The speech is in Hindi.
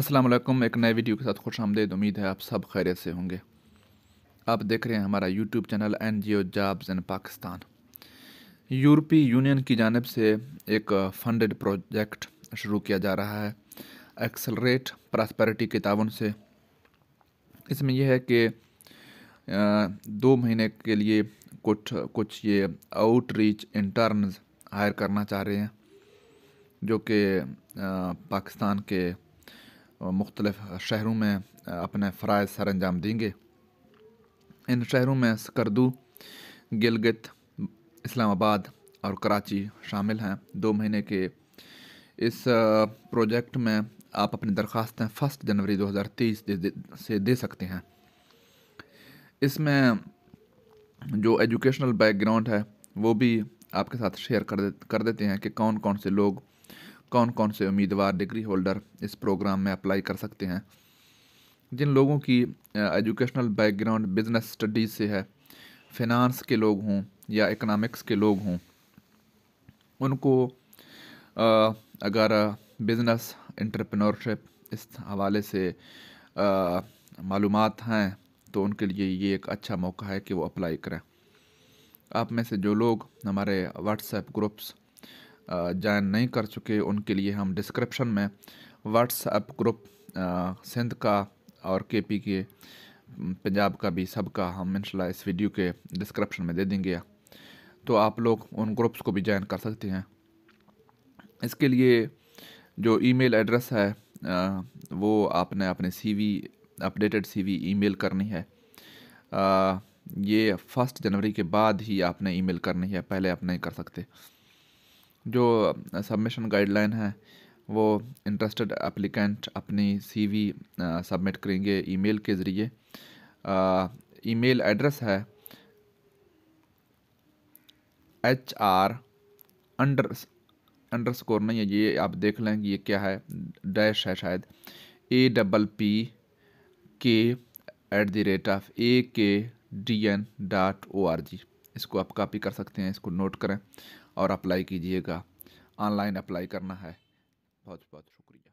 अस्सलाम वालेकुम एक नए वीडियो के साथ खुश आमदेद उम्मीद है आप सब खैरियत से होंगे आप देख रहे हैं हमारा YouTube channel N G O jobs in Pakistan यूरोपीय यूनियन की जानब से एक फंडेड प्रोजेक्ट शुरू किया जा रहा है एक्सलरेट प्रॉस्पेरिटी के ताउन से इसमें यह है कि दो महीने के लिए कुछ कुछ ये आउटरीच इंटर्न्स हायर करना चाह रहे हैं जो कि पाकिस्तान के मुख्तलिफ शहरों में अपने फ़राज़ सर अंजाम देंगे इन शहरों में सकरदू गिलगित इस्लामाबाद और कराची शामिल हैं दो महीने के इस प्रोजेक्ट में आप अपनी दरख्वास्तें फर्स्ट जनवरी 2023 दे, दे, से दे सकते हैं इसमें जो एजुकेशनल बैकग्राउंड है वो भी आपके साथ शेयर कर दे कर देते हैं कि कौन कौन से लोग कौन कौन से उम्मीदवार डिग्री होल्डर इस प्रोग्राम में अप्लाई कर सकते हैं जिन लोगों की एजुकेशनल बैकग्राउंड बिजनेस स्टडीज़ से है फिनांस के लोग हों या इकनॉमिक्स के लोग हों उनको अगर बिज़नेस इंटरप्रेन्योरशिप इस हवाले से मालूम हैं तो उनके लिए ये एक अच्छा मौका है कि वो अप्लाई करें आप में से जो लोग हमारे व्हाट्सएप ग्रुप्स ज्वाइन नहीं कर चुके उनके लिए हम डिस्क्रिप्शन में व्हाट्सएप ग्रुप सिंध का और के पी के पंजाब का भी सबका हम इनशाला इस वीडियो के डिस्क्रिप्शन में दे देंगे तो आप लोग उन ग्रुप्स को भी ज्वाइन कर सकते हैं इसके लिए जो ईमेल एड्रेस है आ, वो आपने अपने सीवी अपडेटेड सीवी ईमेल करनी है आ, ये फर्स्ट जनवरी के बाद ही आपने ईमेल करनी है पहले आप नहीं कर सकते जो सबमिशन गाइडलाइन है वो इंटरेस्टेड एप्लीकेंट अपनी सीवी सबमिट करेंगे ईमेल के ज़रिए ईमेल एड्रेस है H R under underscore नहीं है ये आप देख लें कि ये क्या है डैश है शायद A double P K at the rate of A K D N dot O R G इसको आप कॉपी कर सकते हैं इसको नोट करें और अप्लाई कीजिएगा ऑनलाइन अप्लाई करना है बहुत बहुत शुक्रिया